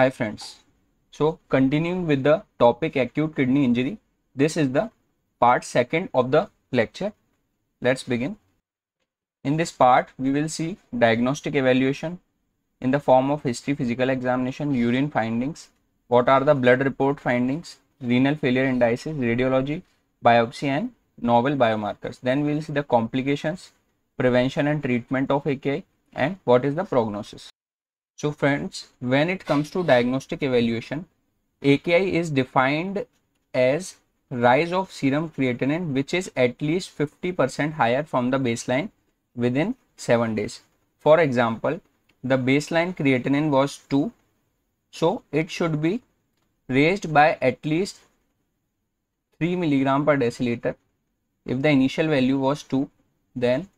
Hi friends. So continuing with the topic acute kidney injury, this is the part second of the lecture. Let's begin. In this part, we will see diagnostic evaluation in the form of history, physical examination, urine findings, what are the blood report findings, renal failure indices, radiology, biopsy and novel biomarkers. Then we will see the complications, prevention and treatment of AKI and what is the prognosis. So friends, when it comes to diagnostic evaluation, AKI is defined as rise of serum creatinine which is at least 50% higher from the baseline within 7 days. For example, the baseline creatinine was 2, so it should be raised by at least 3 milligram per deciliter. If the initial value was 2, then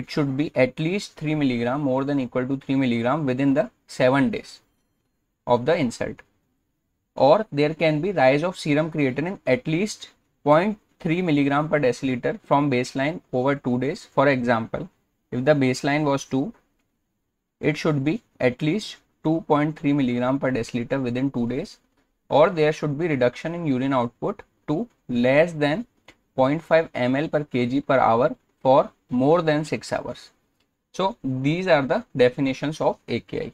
it should be at least 3 milligram more than equal to 3 milligram within the 7 days of the insult or there can be rise of serum creatinine at least 0.3 milligram per deciliter from baseline over 2 days for example if the baseline was 2 it should be at least 2.3 milligram per deciliter within 2 days or there should be reduction in urine output to less than 0.5 ml per kg per hour for more than 6 hours. So these are the definitions of AKI.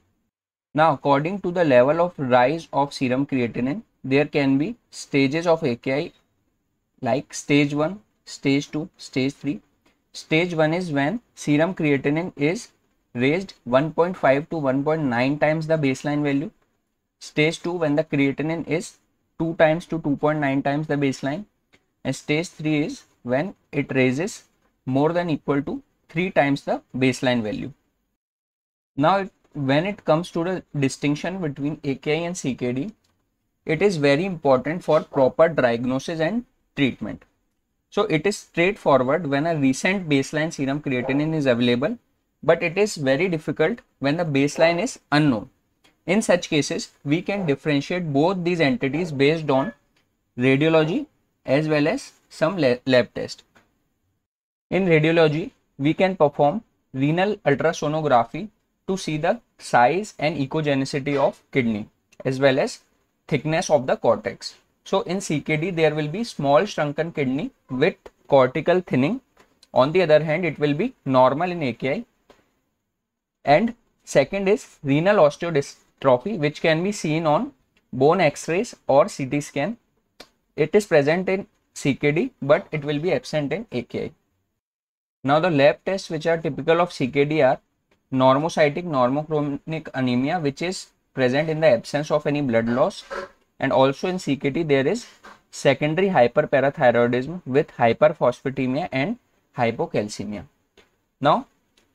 Now according to the level of rise of serum creatinine, there can be stages of AKI like stage 1, stage 2, stage 3. Stage 1 is when serum creatinine is raised 1.5 to 1.9 times the baseline value. Stage 2 when the creatinine is 2 times to 2.9 times the baseline. And stage 3 is when it raises more than equal to 3 times the baseline value. Now when it comes to the distinction between AKI and CKD, it is very important for proper diagnosis and treatment. So it is straightforward when a recent baseline serum creatinine is available, but it is very difficult when the baseline is unknown. In such cases, we can differentiate both these entities based on radiology as well as some lab test. In radiology, we can perform renal ultrasonography to see the size and echogenicity of kidney as well as thickness of the cortex. So in CKD, there will be small shrunken kidney with cortical thinning. On the other hand, it will be normal in AKI. And second is renal osteodystrophy, which can be seen on bone x-rays or CT scan. It is present in CKD, but it will be absent in AKI. Now the lab tests which are typical of CKD are normocytic normochronic anemia which is present in the absence of any blood loss and also in CKD there is secondary hyperparathyroidism with hyperphosphatemia and hypocalcemia. Now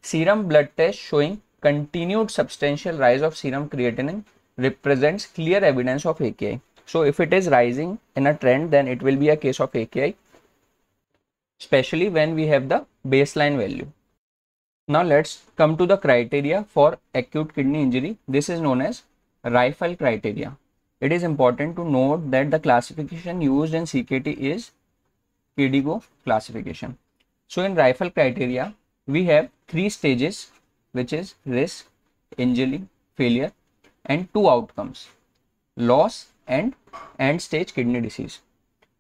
serum blood test showing continued substantial rise of serum creatinine represents clear evidence of AKI. So if it is rising in a trend then it will be a case of AKI especially when we have the baseline value. Now let's come to the criteria for acute kidney injury. This is known as Rifle criteria. It is important to note that the classification used in CKT is KDGO classification. So in Rifle criteria, we have three stages which is risk, injury, failure and two outcomes loss and end stage kidney disease.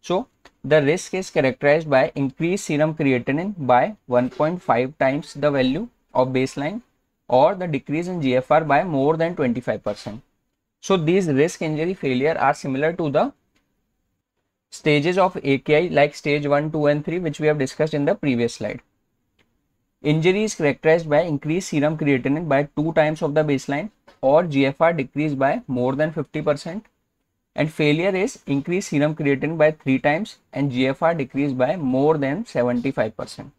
So the risk is characterized by increased serum creatinine by 1.5 times the value of baseline or the decrease in GFR by more than 25%. So these risk injury failure are similar to the stages of AKI like stage 1, 2 and 3 which we have discussed in the previous slide. Injury is characterized by increased serum creatinine by 2 times of the baseline or GFR decreased by more than 50% and failure is increased serum creatinine by 3 times and GFR decreased by more than 75%.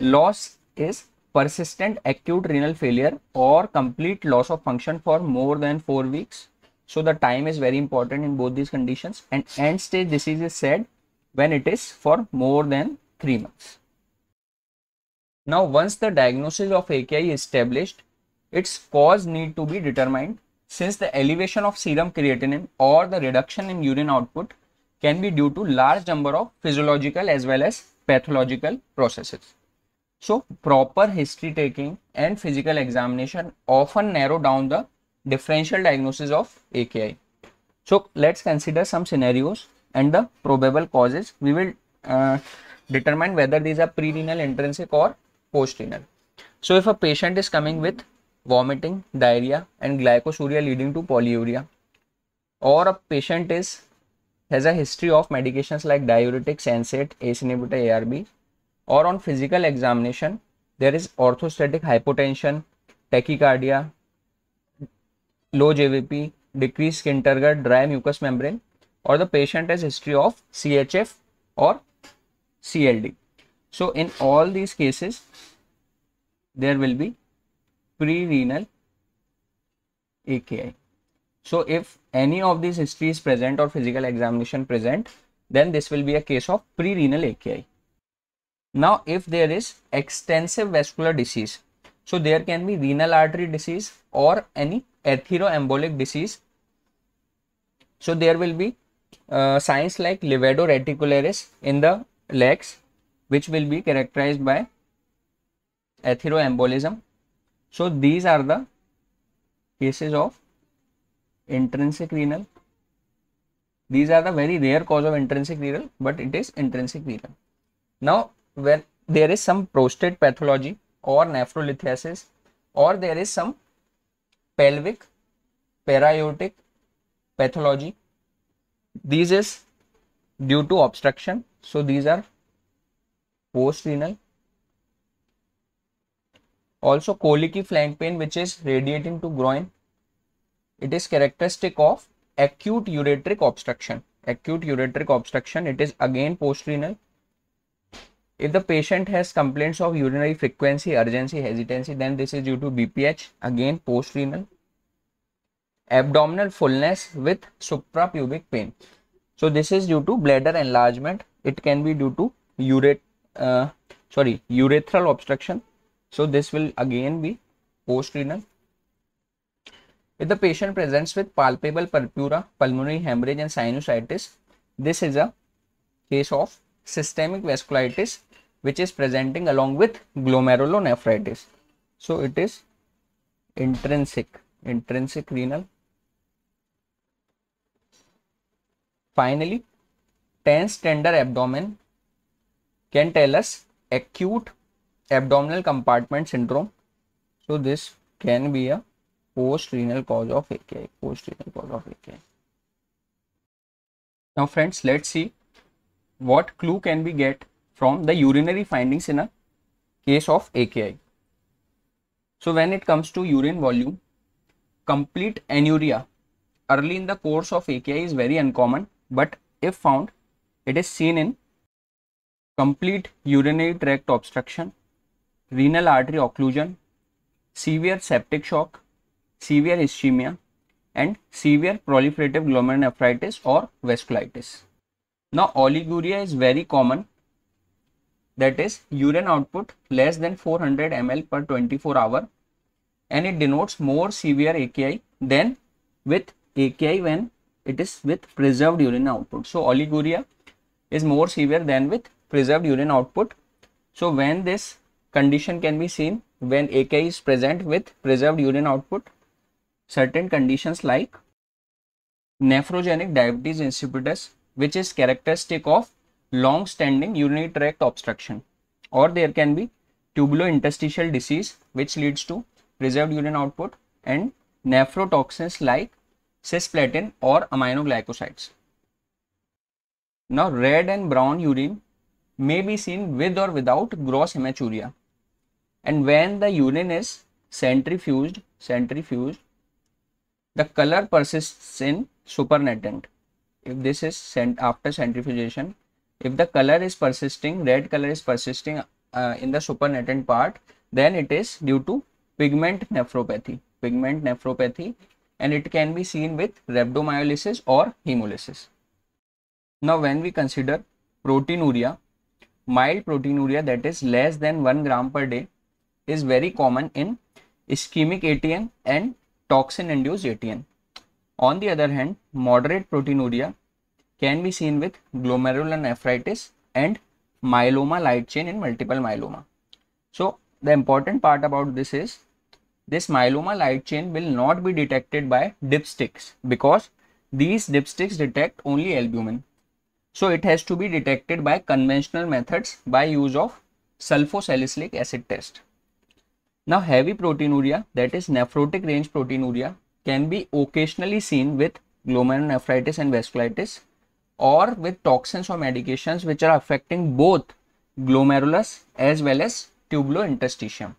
Loss is persistent acute renal failure or complete loss of function for more than 4 weeks. So the time is very important in both these conditions and end stage disease is said when it is for more than 3 months. Now once the diagnosis of AKI is established, its cause need to be determined since the elevation of serum creatinine or the reduction in urine output can be due to large number of physiological as well as pathological processes. So proper history taking and physical examination often narrow down the differential diagnosis of AKI. So let's consider some scenarios and the probable causes. We will uh, determine whether these are pre-renal intrinsic or post-renal. So if a patient is coming with vomiting, diarrhea and glycosuria leading to polyuria. Or a patient is has a history of medications like diuretic, sansate, ACE inhibitor, ARB or on physical examination there is orthostatic hypotension, tachycardia, low JVP, decreased skin turgor, dry mucous membrane or the patient has history of CHF or CLD. So in all these cases, there will be prerenal AKI. So if any of these history is present or physical examination present, then this will be a case of prerenal AKI. Now if there is extensive vascular disease, so there can be renal artery disease or any atheroembolic disease. So there will be uh, signs like levedo reticularis in the legs, which will be characterized by atheroembolism so, these are the cases of intrinsic renal. These are the very rare cause of intrinsic renal, but it is intrinsic renal. Now, when there is some prostate pathology or nephrolithiasis or there is some pelvic periotic pathology, these is due to obstruction. So, these are post renal also colicky flank pain which is radiating to groin. It is characteristic of acute ureteric obstruction. Acute ureteric obstruction, it is again postrenal. If the patient has complaints of urinary frequency, urgency, hesitancy, then this is due to BPH, again postrenal. Abdominal fullness with suprapubic pain. So this is due to bladder enlargement. It can be due to uret, uh, sorry, urethral obstruction. So this will again be postrenal. If the patient presents with palpable purpura, pulmonary hemorrhage and sinusitis, this is a case of systemic vasculitis which is presenting along with glomerulonephritis. So it is intrinsic, intrinsic renal. Finally, tense tender abdomen can tell us acute abdominal compartment syndrome. So this can be a post-renal cause of AKI. Post-renal cause of AKI. Now friends, let's see what clue can we get from the urinary findings in a case of AKI. So when it comes to urine volume, complete anuria early in the course of AKI is very uncommon, but if found, it is seen in complete urinary tract obstruction, renal artery occlusion, severe septic shock, severe ischemia and severe proliferative glomerulonephritis or vasculitis. Now oliguria is very common that is urine output less than 400 ml per 24 hour and it denotes more severe AKI than with AKI when it is with preserved urine output. So oliguria is more severe than with preserved urine output. So when this condition can be seen when AK is present with preserved urine output. Certain conditions like nephrogenic diabetes insipidus which is characteristic of long standing urinary tract obstruction or there can be tubulointerstitial disease which leads to preserved urine output and nephrotoxins like cisplatin or aminoglycosides. Now red and brown urine may be seen with or without gross hematuria and when the urine is centrifuged centrifuged the color persists in supernatant if this is sent after centrifugation if the color is persisting red color is persisting uh, in the supernatant part then it is due to pigment nephropathy pigment nephropathy and it can be seen with rhabdomyolysis or hemolysis now when we consider proteinuria mild proteinuria that is less than 1 gram per day is very common in ischemic ATN and toxin induced ATN. On the other hand, moderate proteinuria can be seen with glomerulonephritis and myeloma light chain in multiple myeloma. So, the important part about this is this myeloma light chain will not be detected by dipsticks because these dipsticks detect only albumin. So, it has to be detected by conventional methods by use of sulfosalicylic acid test. Now heavy proteinuria that is nephrotic range proteinuria can be occasionally seen with glomerulonephritis and vasculitis or with toxins or medications which are affecting both glomerulus as well as tubulointerstitium.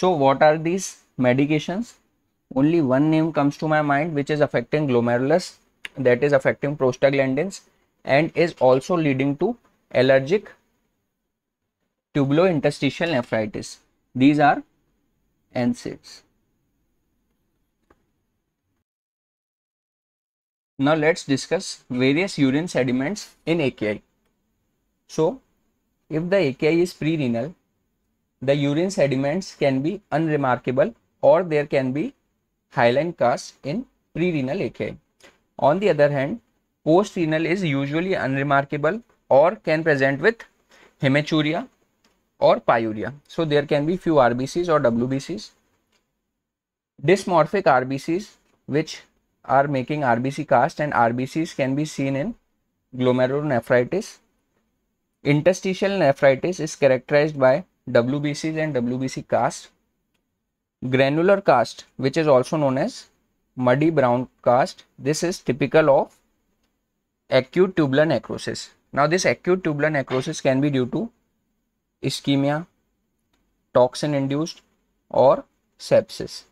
So what are these medications? Only one name comes to my mind which is affecting glomerulus that is affecting prostaglandins and is also leading to allergic tubulointerstitial nephritis. These are and 6. Now let's discuss various urine sediments in AKI. So if the AKI is prerenal, the urine sediments can be unremarkable or there can be hyaline cast in prerenal AKI. On the other hand, postrenal is usually unremarkable or can present with hematuria or pyuria. So there can be few RBCs or WBCs. Dysmorphic RBCs which are making RBC cast and RBCs can be seen in glomerulonephritis. Interstitial nephritis is characterized by WBCs and WBC cast. Granular cast which is also known as muddy brown cast. This is typical of acute tubular necrosis. Now this acute tubular necrosis can be due to ischemia, toxin induced or sepsis.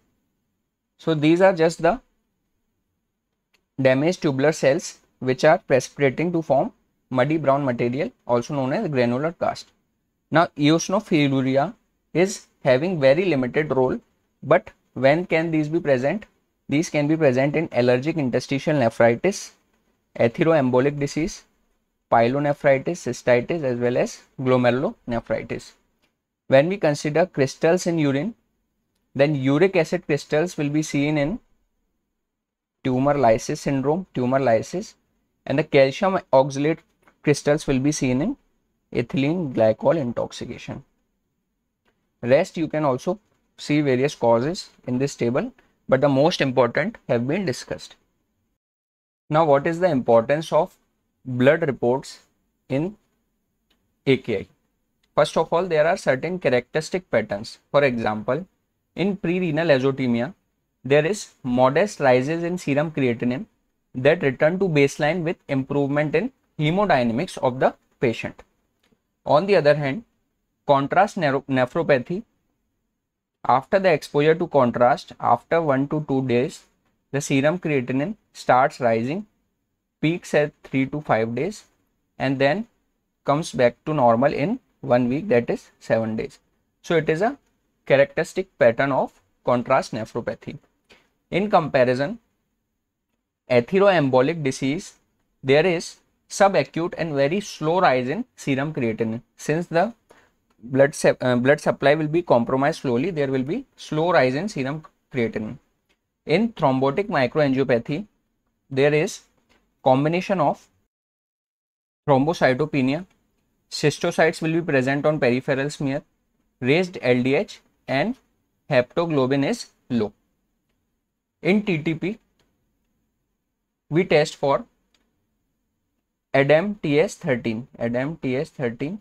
So these are just the damaged tubular cells which are precipitating to form muddy brown material also known as granular cast. Now eosinophiluria is having very limited role but when can these be present? These can be present in allergic interstitial nephritis, atheroembolic disease, pyelonephritis, cystitis as well as glomerulonephritis. When we consider crystals in urine, then uric acid crystals will be seen in tumor lysis syndrome, tumor lysis and the calcium oxalate crystals will be seen in ethylene glycol intoxication. Rest you can also see various causes in this table but the most important have been discussed. Now what is the importance of blood reports in AKI. First of all, there are certain characteristic patterns. For example, in pre-renal azotemia, there is modest rises in serum creatinine that return to baseline with improvement in hemodynamics of the patient. On the other hand, contrast nephropathy, after the exposure to contrast, after 1 to 2 days, the serum creatinine starts rising peaks at 3 to 5 days and then comes back to normal in one week that is 7 days. So it is a characteristic pattern of contrast nephropathy. In comparison, atheroembolic disease, there is subacute and very slow rise in serum creatinine. Since the blood, uh, blood supply will be compromised slowly, there will be slow rise in serum creatinine. In thrombotic microangiopathy, there is combination of thrombocytopenia, cystocytes will be present on peripheral smear, raised LDH and haptoglobin is low. In TTP, we test for ADAM TS13. ADAM TS13.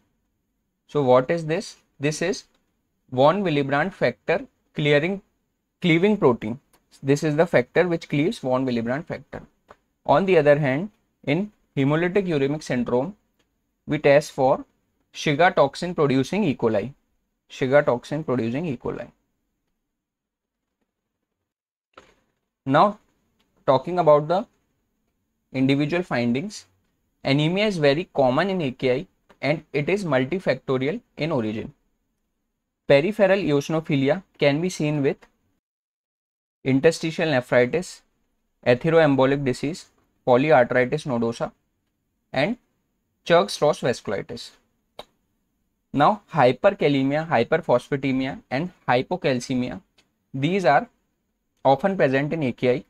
So what is this? This is von Willebrand factor clearing cleaving protein. This is the factor which cleaves von Willebrand factor. On the other hand, in hemolytic uremic syndrome, we test for Shiga toxin producing E. coli. Shiga toxin producing E. coli. Now, talking about the individual findings, anemia is very common in AKI and it is multifactorial in origin. Peripheral eosinophilia can be seen with interstitial nephritis, atheroembolic disease, polyarthritis nodosa, and Churg-Strauss vasculitis. Now, hyperkalemia, hyperphosphatemia, and hypocalcemia, these are often present in AKI,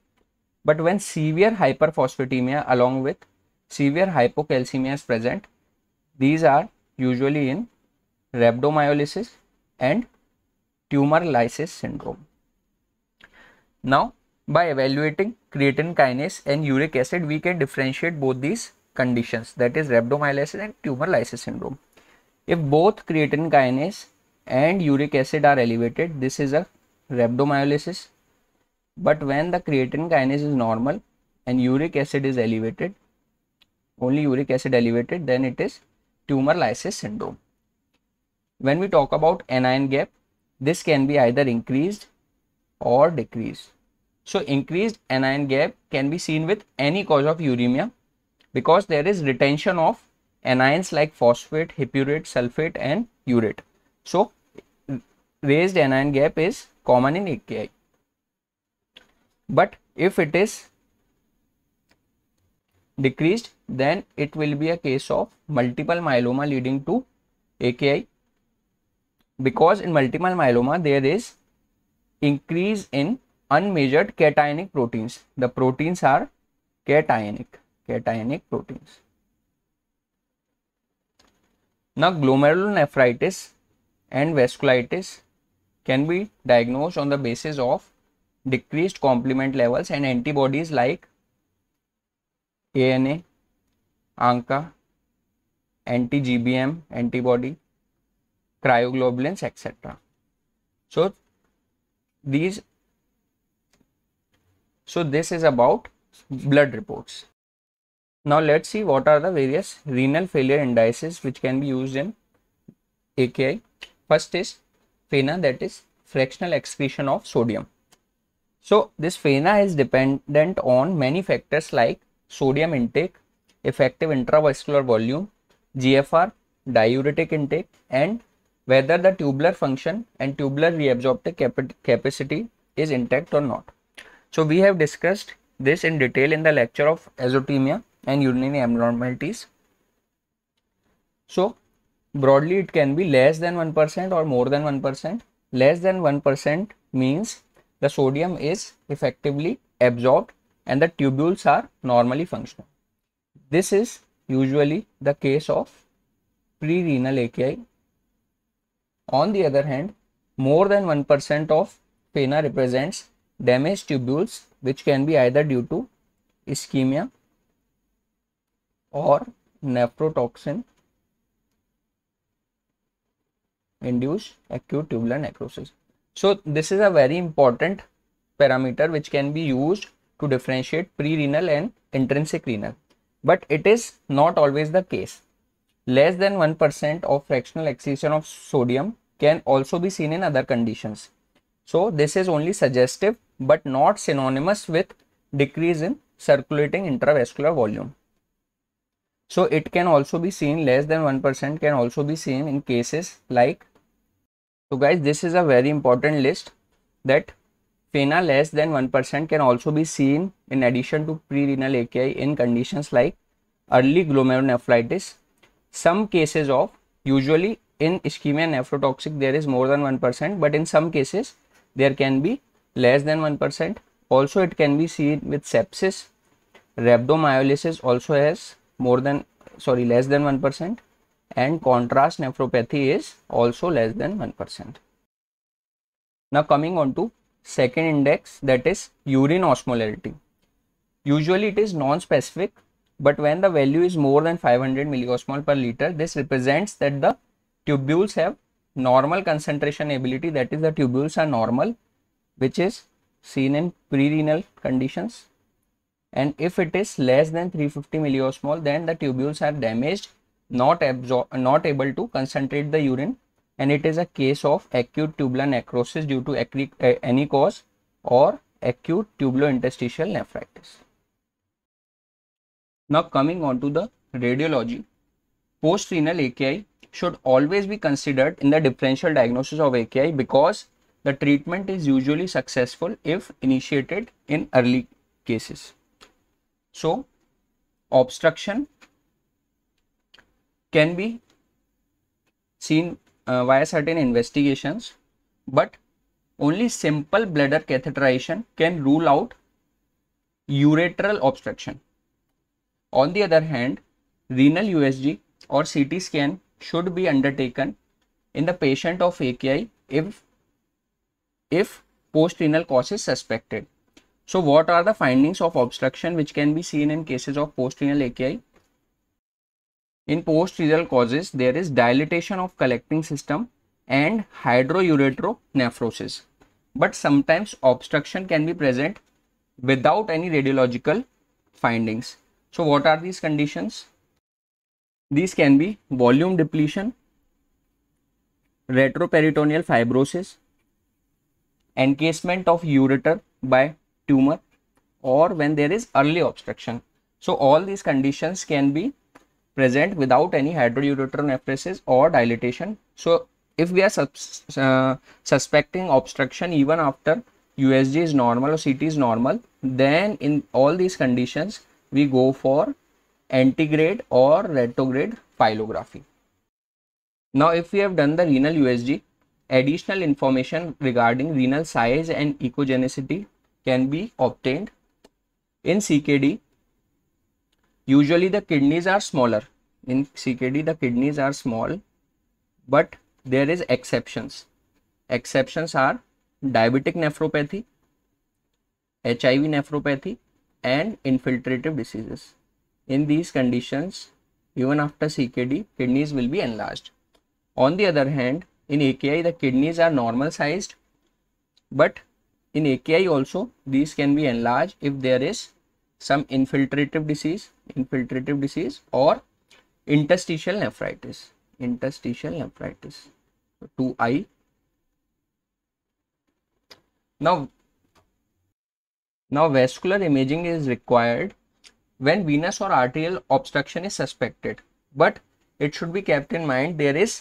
but when severe hyperphosphatemia along with severe hypocalcemia is present, these are usually in rhabdomyolysis and tumor lysis syndrome. Now, by evaluating creatine kinase and uric acid, we can differentiate both these conditions that is rhabdomyolysis and tumor lysis syndrome. If both creatine kinase and uric acid are elevated, this is a rhabdomyolysis. But when the creatine kinase is normal and uric acid is elevated, only uric acid elevated, then it is tumor lysis syndrome. When we talk about anion gap, this can be either increased or decreased. So increased anion gap can be seen with any cause of uremia because there is retention of anions like phosphate, hippurate, sulfate and urate. So raised anion gap is common in AKI. But if it is decreased then it will be a case of multiple myeloma leading to AKI because in multiple myeloma there is increase in unmeasured cationic proteins. The proteins are cationic, cationic proteins. Now glomerulonephritis and vasculitis can be diagnosed on the basis of decreased complement levels and antibodies like ANA, ANCA, anti-GBM antibody, cryoglobulins, etc. So these so this is about blood reports. Now let's see what are the various renal failure indices which can be used in AKI. First is FENA that is fractional excretion of sodium. So this FENA is dependent on many factors like sodium intake, effective intravascular volume, GFR, diuretic intake and whether the tubular function and tubular reabsorptive cap capacity is intact or not. So we have discussed this in detail in the lecture of azotemia and urinary abnormalities. So broadly it can be less than 1% or more than 1%. Less than 1% means the sodium is effectively absorbed and the tubules are normally functional. This is usually the case of pre-renal AKI. On the other hand, more than 1% of FENA represents damaged tubules which can be either due to ischemia or nephrotoxin induced acute tubular necrosis. So this is a very important parameter which can be used to differentiate pre-renal and intrinsic renal. But it is not always the case. Less than 1% of fractional excretion of sodium can also be seen in other conditions. So this is only suggestive but not synonymous with decrease in circulating intravascular volume. So it can also be seen less than 1% can also be seen in cases like so guys this is a very important list that Pena less than 1% can also be seen in addition to prerenal AKI in conditions like early glomerulonephritis. Some cases of usually in ischemia nephrotoxic there is more than 1% but in some cases there can be less than 1%. Also, it can be seen with sepsis. Rhabdomyolysis also has more than, sorry, less than 1% and contrast nephropathy is also less than 1%. Now coming on to second index that is urine osmolarity. Usually it is non-specific but when the value is more than 500 milliosmol per liter this represents that the tubules have normal concentration ability that is the tubules are normal which is seen in prerenal conditions and if it is less than 350 milliosmol then the tubules are damaged not absorb not able to concentrate the urine and it is a case of acute tubular necrosis due to any cause or acute interstitial nephritis now coming on to the radiology post renal aki should always be considered in the differential diagnosis of aki because the treatment is usually successful if initiated in early cases. So, obstruction can be seen uh, via certain investigations, but only simple bladder catheterization can rule out ureteral obstruction. On the other hand, renal USG or CT scan should be undertaken in the patient of AKI if if postrenal cause is suspected. So what are the findings of obstruction which can be seen in cases of postrenal AKI? In postrenal causes, there is dilatation of collecting system and hydrouretronephrosis. But sometimes obstruction can be present without any radiological findings. So what are these conditions? These can be volume depletion, retroperitoneal fibrosis, encasement of ureter by tumor or when there is early obstruction. So all these conditions can be present without any hydroureteral nephrosis or dilatation. So if we are uh, suspecting obstruction even after USG is normal or CT is normal, then in all these conditions, we go for antigrade or retrograde pylography. Now, if we have done the renal USG, Additional information regarding renal size and ecogenicity can be obtained. In CKD, usually the kidneys are smaller. In CKD, the kidneys are small, but there is exceptions. Exceptions are diabetic nephropathy, HIV nephropathy, and infiltrative diseases. In these conditions, even after CKD, kidneys will be enlarged. On the other hand, in AKI the kidneys are normal sized but in AKI also these can be enlarged if there is some infiltrative disease infiltrative disease or interstitial nephritis interstitial nephritis 2i now now vascular imaging is required when venous or arterial obstruction is suspected but it should be kept in mind there is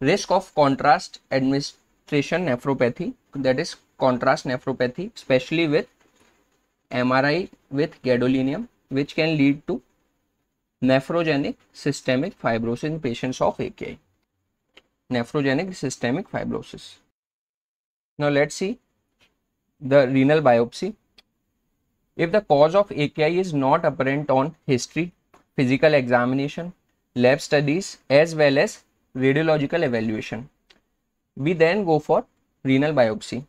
risk of contrast administration nephropathy that is contrast nephropathy especially with MRI with gadolinium which can lead to nephrogenic systemic fibrosis in patients of AKI. Nephrogenic systemic fibrosis. Now let's see the renal biopsy. If the cause of AKI is not apparent on history, physical examination, lab studies as well as radiological evaluation. We then go for renal biopsy,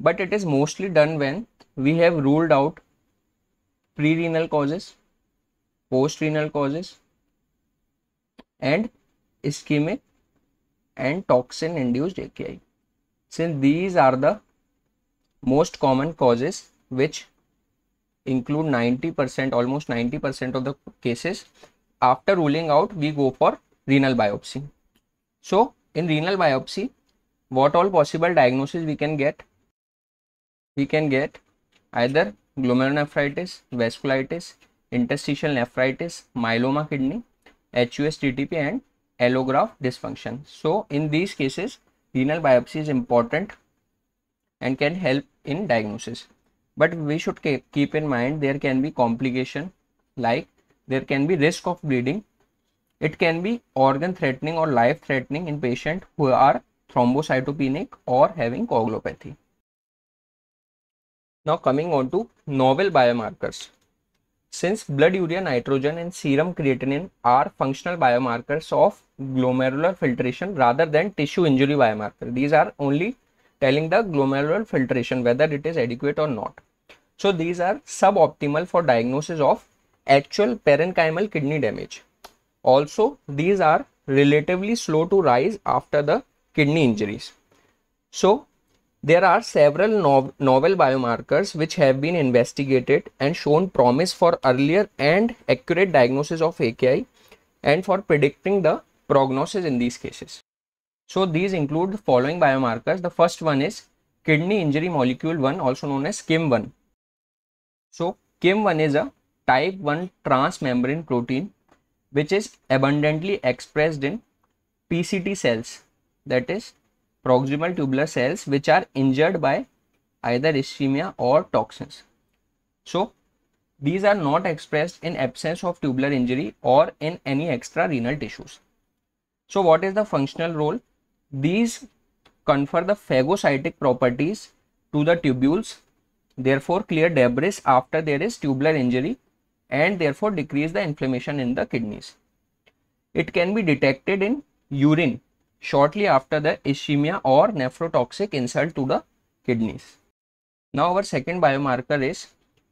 but it is mostly done when we have ruled out pre-renal causes, post-renal causes, and ischemic and toxin induced AKI. Since these are the most common causes which include 90% almost 90% of the cases after ruling out we go for renal biopsy so in renal biopsy, what all possible diagnosis we can get? We can get either glomerulonephritis, vasculitis, interstitial nephritis, myeloma kidney, HUSTTP and allograft dysfunction. So in these cases, renal biopsy is important and can help in diagnosis. But we should keep in mind there can be complication like there can be risk of bleeding it can be organ threatening or life threatening in patients who are thrombocytopenic or having coagulopathy. Now coming on to novel biomarkers. Since blood urea nitrogen and serum creatinine are functional biomarkers of glomerular filtration rather than tissue injury biomarker. These are only telling the glomerular filtration whether it is adequate or not. So these are suboptimal for diagnosis of actual parenchymal kidney damage. Also, these are relatively slow to rise after the kidney injuries. So, there are several novel biomarkers which have been investigated and shown promise for earlier and accurate diagnosis of AKI and for predicting the prognosis in these cases. So these include the following biomarkers. The first one is kidney injury molecule 1 also known as KIM1. So KIM1 is a type 1 transmembrane protein which is abundantly expressed in PCT cells that is proximal tubular cells which are injured by either ischemia or toxins. So these are not expressed in absence of tubular injury or in any extra renal tissues. So what is the functional role? These confer the phagocytic properties to the tubules therefore clear debris after there is tubular injury and therefore decrease the inflammation in the kidneys. It can be detected in urine shortly after the ischemia or nephrotoxic insult to the kidneys. Now our second biomarker is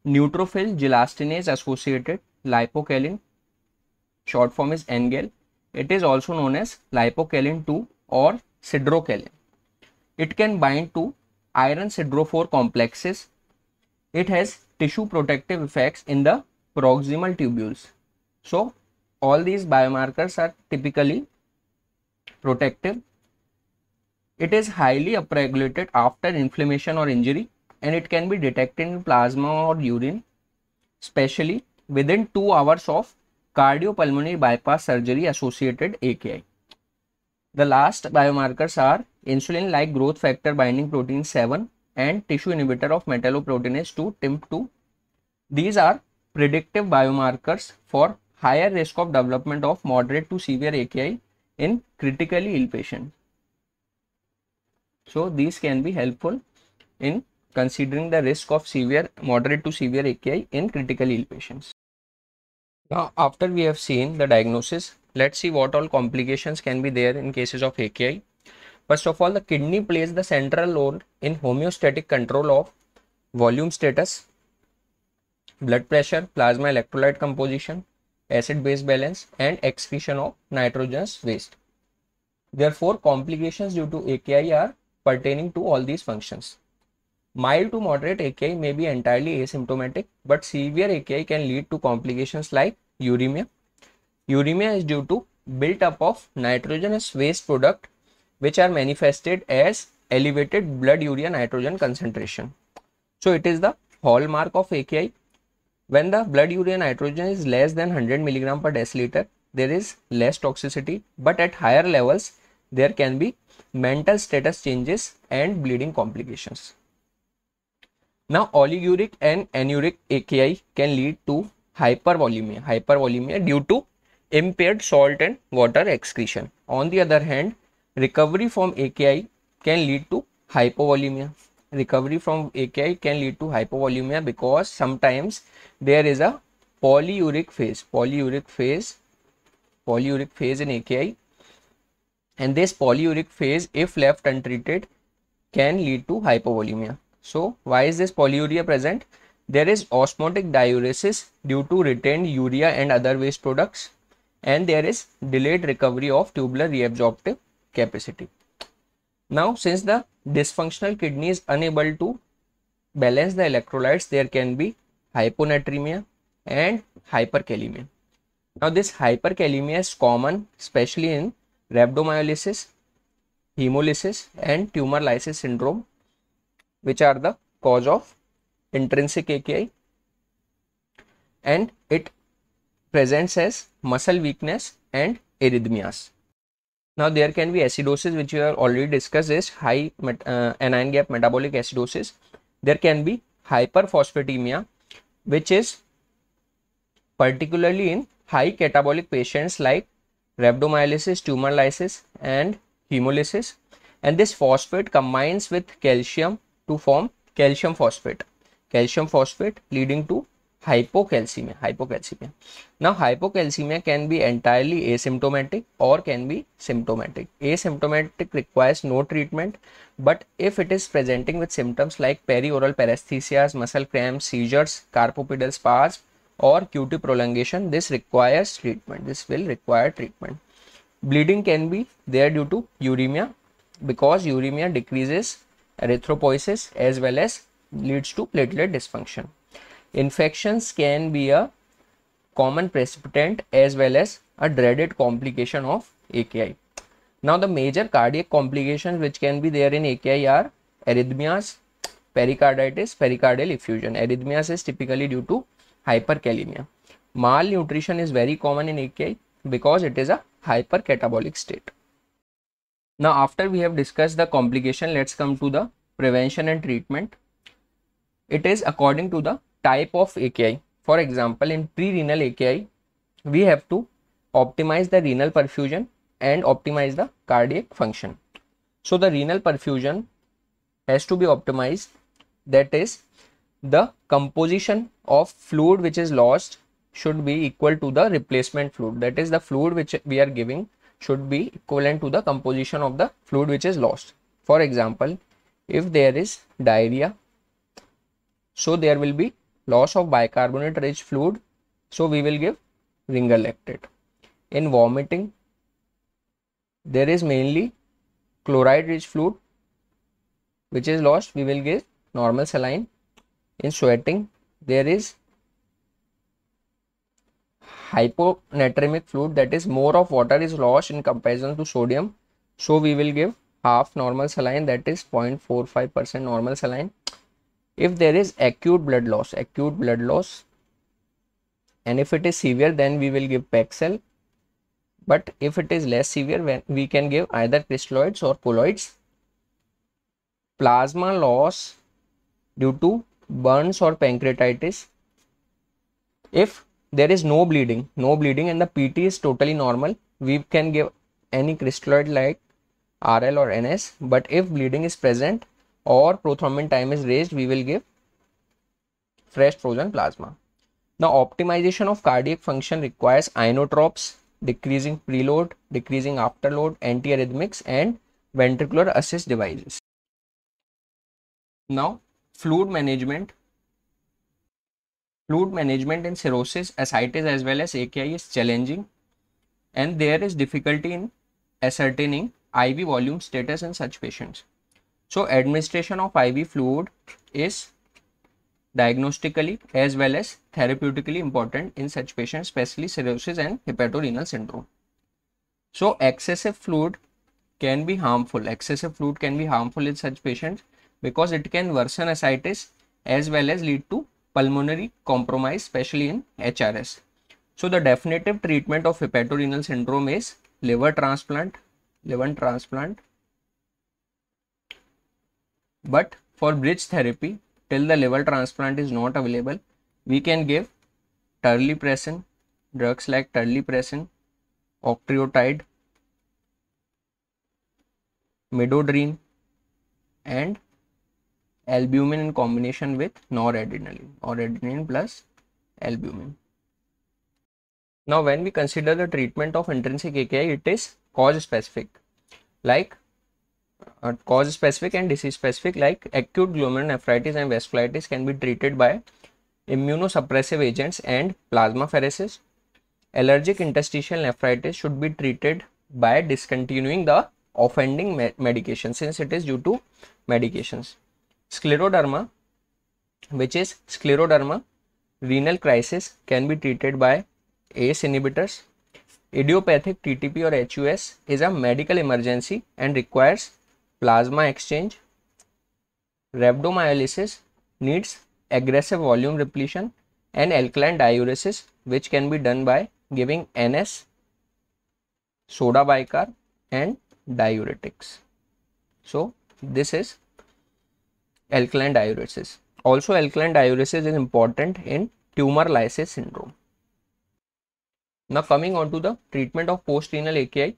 neutrophil gelatinase associated lipocalin short form is NGEL. It is also known as lipocalin 2 or sidrocalin. It can bind to iron siderophore complexes. It has tissue protective effects in the proximal tubules. So all these biomarkers are typically protective. It is highly upregulated after inflammation or injury and it can be detected in plasma or urine, especially within 2 hours of cardiopulmonary bypass surgery associated AKI. The last biomarkers are insulin like growth factor binding protein 7 and tissue inhibitor of metalloproteinase 2 TIMP2. These are predictive biomarkers for higher risk of development of moderate to severe AKI in critically ill patients. So these can be helpful in considering the risk of severe moderate to severe AKI in critically ill patients. Now after we have seen the diagnosis, let's see what all complications can be there in cases of AKI. First of all, the kidney plays the central role in homeostatic control of volume status blood pressure, plasma electrolyte composition, acid base balance and excretion of nitrogenous waste. Therefore, complications due to AKI are pertaining to all these functions. Mild to moderate AKI may be entirely asymptomatic, but severe AKI can lead to complications like uremia. Uremia is due to built up of nitrogenous waste product which are manifested as elevated blood urea nitrogen concentration. So it is the hallmark of AKI when the blood urea nitrogen is less than 100 milligram per deciliter, there is less toxicity, but at higher levels, there can be mental status changes and bleeding complications. Now, oliguric and anuric AKI can lead to hypervolemia, hypervolemia due to impaired salt and water excretion. On the other hand, recovery from AKI can lead to hypovolemia recovery from AKI can lead to hypovolemia because sometimes there is a polyuric phase, polyuric phase, polyuric phase in AKI. And this polyuric phase, if left untreated, can lead to hypovolemia. So, why is this polyuria present? There is osmotic diuresis due to retained urea and other waste products and there is delayed recovery of tubular reabsorptive capacity. Now, since the dysfunctional kidney is unable to balance the electrolytes there can be hyponatremia and hyperkalemia now this hyperkalemia is common especially in rhabdomyolysis hemolysis and tumor lysis syndrome which are the cause of intrinsic AKI and it presents as muscle weakness and arrhythmias. Now there can be acidosis which we have already discussed is high uh, anion gap metabolic acidosis. There can be hyperphosphatemia which is particularly in high catabolic patients like rhabdomyolysis, tumor lysis and hemolysis and this phosphate combines with calcium to form calcium phosphate. Calcium phosphate leading to hypocalcaemia hypocalcaemia now hypocalcaemia can be entirely asymptomatic or can be symptomatic asymptomatic requires no treatment but if it is presenting with symptoms like perioral muscle cramp seizures carpopedal spasms or Q T prolongation this requires treatment this will require treatment bleeding can be there due to uraemia because uraemia decreases erythropoiesis as well as leads to platelet dysfunction Infections can be a common precipitant as well as a dreaded complication of AKI. Now the major cardiac complications which can be there in AKI are arrhythmias, pericarditis, pericardial effusion. Arrhythmias is typically due to hyperkalemia. Malnutrition is very common in AKI because it is a hypercatabolic state. Now after we have discussed the complication, let's come to the prevention and treatment. It is according to the type of AKI. For example, in pre-renal AKI, we have to optimize the renal perfusion and optimize the cardiac function. So the renal perfusion has to be optimized that is the composition of fluid which is lost should be equal to the replacement fluid that is the fluid which we are giving should be equivalent to the composition of the fluid which is lost. For example, if there is diarrhea, so there will be loss of bicarbonate rich fluid so we will give ringer lactate in vomiting there is mainly chloride rich fluid which is lost we will give normal saline in sweating there is hyponatremic fluid that is more of water is lost in comparison to sodium so we will give half normal saline that is 0.45 percent normal saline if there is acute blood loss acute blood loss and if it is severe then we will give pexel but if it is less severe then we can give either crystalloids or colloids plasma loss due to burns or pancreatitis if there is no bleeding no bleeding and the pt is totally normal we can give any crystalloid like rl or ns but if bleeding is present or prothrombin time is raised, we will give fresh frozen plasma. Now, optimization of cardiac function requires inotropes, decreasing preload, decreasing afterload, antiarrhythmics, and ventricular assist devices. Now, fluid management. Fluid management in cirrhosis, ascites, as well as AKI is challenging, and there is difficulty in ascertaining IV volume status in such patients. So administration of IV fluid is diagnostically as well as therapeutically important in such patients, especially cirrhosis and hepatorenal syndrome. So excessive fluid can be harmful. Excessive fluid can be harmful in such patients because it can worsen ascites as well as lead to pulmonary compromise, especially in HRS. So the definitive treatment of hepatorenal syndrome is liver transplant, liver transplant, but for bridge therapy, till the liver transplant is not available, we can give terlipressin, drugs like terlipressin, octreotide, midodrine and albumin in combination with noradrenaline or adrenaline plus albumin. Now when we consider the treatment of intrinsic AKI, it is cause specific. Like uh, cause specific and disease specific like acute glomerulonephritis and vasculitis can be treated by immunosuppressive agents and plasma pheresis allergic interstitial nephritis should be treated by discontinuing the offending me medication since it is due to medications scleroderma which is scleroderma renal crisis can be treated by ACE inhibitors. Idiopathic TTP or HUS is a medical emergency and requires plasma exchange, rhabdomyolysis needs aggressive volume repletion and alkaline diuresis which can be done by giving NS, soda bicarb and diuretics. So this is alkaline diuresis. Also alkaline diuresis is important in tumor lysis syndrome. Now coming on to the treatment of post-renal AKI.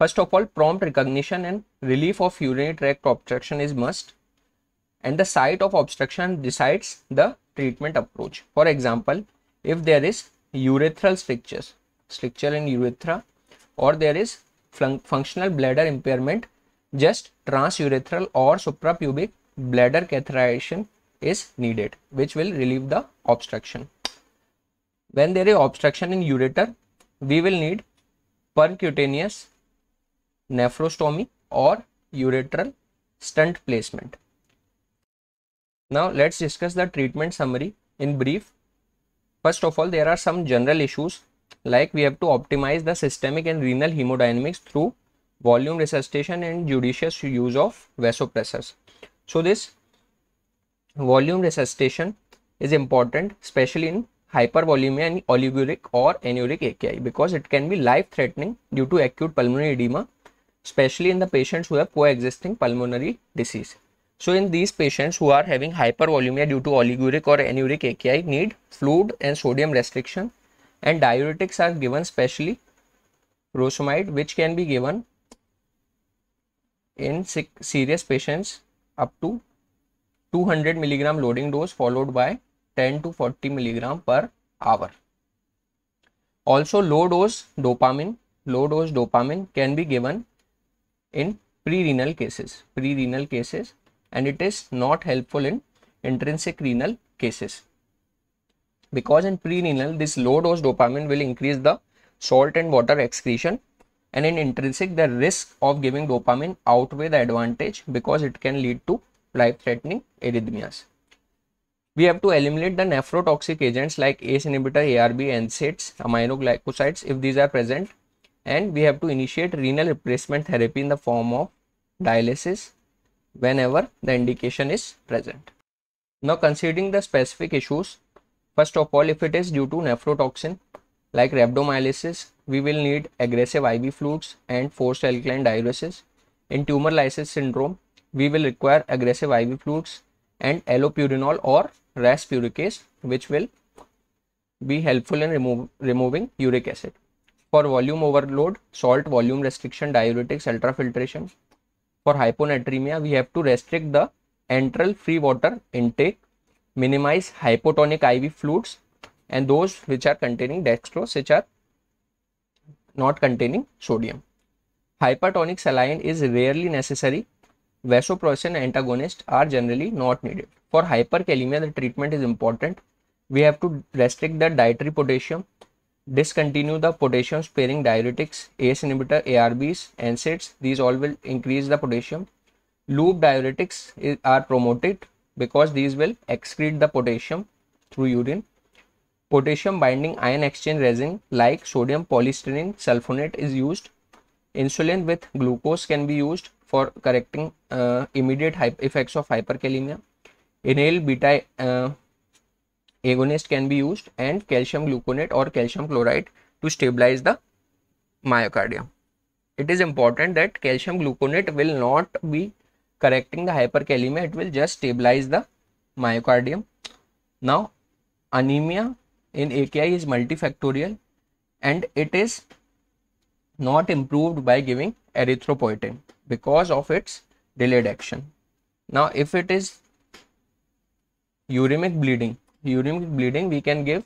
First of all, prompt recognition and relief of urinary tract obstruction is must and the site of obstruction decides the treatment approach. For example, if there is urethral strictures, stricture in urethra or there is fun functional bladder impairment, just transurethral or suprapubic bladder catheterization is needed which will relieve the obstruction. When there is obstruction in ureter, we will need percutaneous nephrostomy or ureteral stent placement. Now let's discuss the treatment summary in brief. First of all, there are some general issues like we have to optimize the systemic and renal hemodynamics through volume resuscitation and judicious use of vasopressors. So this volume resuscitation is important especially in hypervolemia and oliguric or anuric AKI because it can be life threatening due to acute pulmonary edema especially in the patients who have coexisting pulmonary disease. So in these patients who are having hypervolemia due to oliguric or anuric AKI need fluid and sodium restriction and diuretics are given specially rosamide which can be given in sick, serious patients up to 200 milligram loading dose followed by 10 to 40 milligram per hour. Also low dose dopamine, low dose dopamine can be given in pre-renal cases, pre-renal cases and it is not helpful in intrinsic renal cases. Because in pre-renal, this low dose dopamine will increase the salt and water excretion and in intrinsic, the risk of giving dopamine outweigh the advantage because it can lead to life-threatening arrhythmias. We have to eliminate the nephrotoxic agents like ACE inhibitor, ARB, NSAIDs, aminoglycosides if these are present and we have to initiate renal replacement therapy in the form of dialysis whenever the indication is present. Now considering the specific issues, first of all if it is due to nephrotoxin like rhabdomyolysis, we will need aggressive IV fluids and forced alkaline diuresis. In tumor lysis syndrome, we will require aggressive IV fluids and allopurinol or RAS which will be helpful in remo removing uric acid for volume overload, salt volume restriction, diuretics, ultrafiltration. For hyponatremia, we have to restrict the enteral free water intake, minimize hypotonic IV fluids and those which are containing dextrose which are not containing sodium. Hypertonic saline is rarely necessary. Vasopressin antagonists are generally not needed. For hyperkalemia, the treatment is important. We have to restrict the dietary potassium, discontinue the potassium sparing diuretics, ACE inhibitor, ARBs, NSAIDs. These all will increase the potassium. Loop diuretics are promoted because these will excrete the potassium through urine. Potassium binding ion exchange resin like sodium polystyrene sulfonate is used. Insulin with glucose can be used for correcting uh, immediate effects of hyperkalemia. Inhale beta uh, agonist can be used and calcium gluconate or calcium chloride to stabilize the myocardium. It is important that calcium gluconate will not be correcting the hyperkalemia, it will just stabilize the myocardium. Now, anemia in AKI is multifactorial and it is not improved by giving erythropoietin because of its delayed action. Now, if it is uremic bleeding, urine bleeding, we can give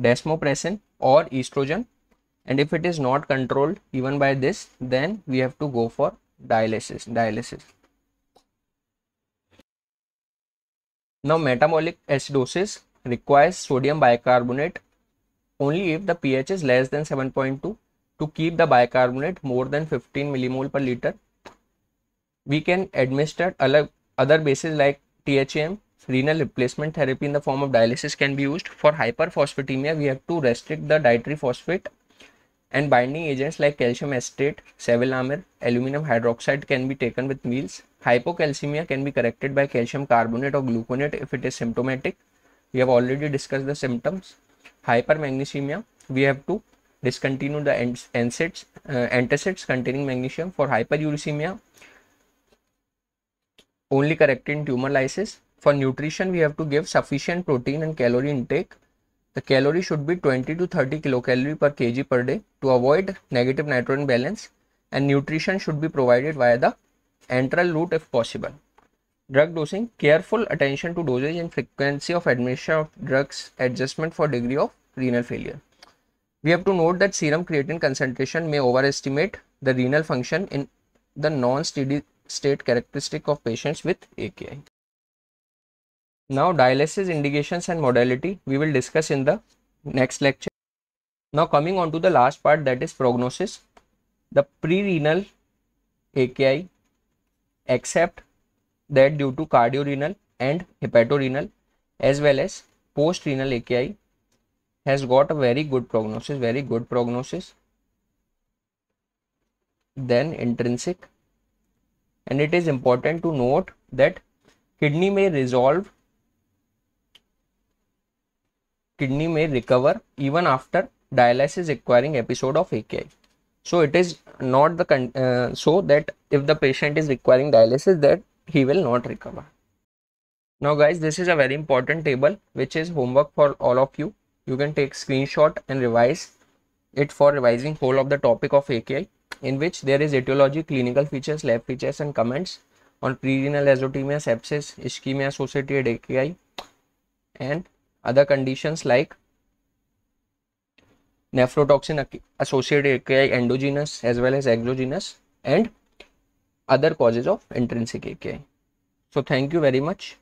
desmopressin or estrogen. And if it is not controlled even by this, then we have to go for dialysis. Dialysis. Now metabolic acidosis requires sodium bicarbonate only if the pH is less than 7.2 to keep the bicarbonate more than 15 millimole per liter. We can administer other bases like THM renal replacement therapy in the form of dialysis can be used. For hyperphosphatemia, we have to restrict the dietary phosphate and binding agents like calcium acetate, sevelamer, aluminum hydroxide can be taken with meals. Hypocalcemia can be corrected by calcium carbonate or gluconate if it is symptomatic. We have already discussed the symptoms. Hypermagnesemia, we have to discontinue the NSAIDs, uh, antacids containing magnesium. For hyperuricemia, only in tumor lysis for nutrition we have to give sufficient protein and calorie intake the calorie should be 20 to 30 kilocalorie per kg per day to avoid negative nitrogen balance and nutrition should be provided via the enteral route if possible. Drug dosing, careful attention to dosage and frequency of administration of drugs, adjustment for degree of renal failure. We have to note that serum creatinine concentration may overestimate the renal function in the non-steady state characteristic of patients with AKI. Now dialysis indications and modality we will discuss in the next lecture. Now coming on to the last part that is prognosis. The pre-renal AKI except that due to cardiorenal and hepatorenal as well as post-renal AKI has got a very good prognosis, very good prognosis. Then intrinsic and it is important to note that kidney may resolve kidney may recover even after dialysis requiring episode of AKI. So it is not the con uh, so that if the patient is requiring dialysis that he will not recover. Now guys this is a very important table which is homework for all of you. You can take screenshot and revise it for revising whole of the topic of AKI in which there is etiology, clinical features, lab features and comments on pre-renal azotemia, sepsis, ischemia associated AKI and other conditions like nephrotoxin associated AKI endogenous as well as exogenous and other causes of intrinsic AKI. So thank you very much.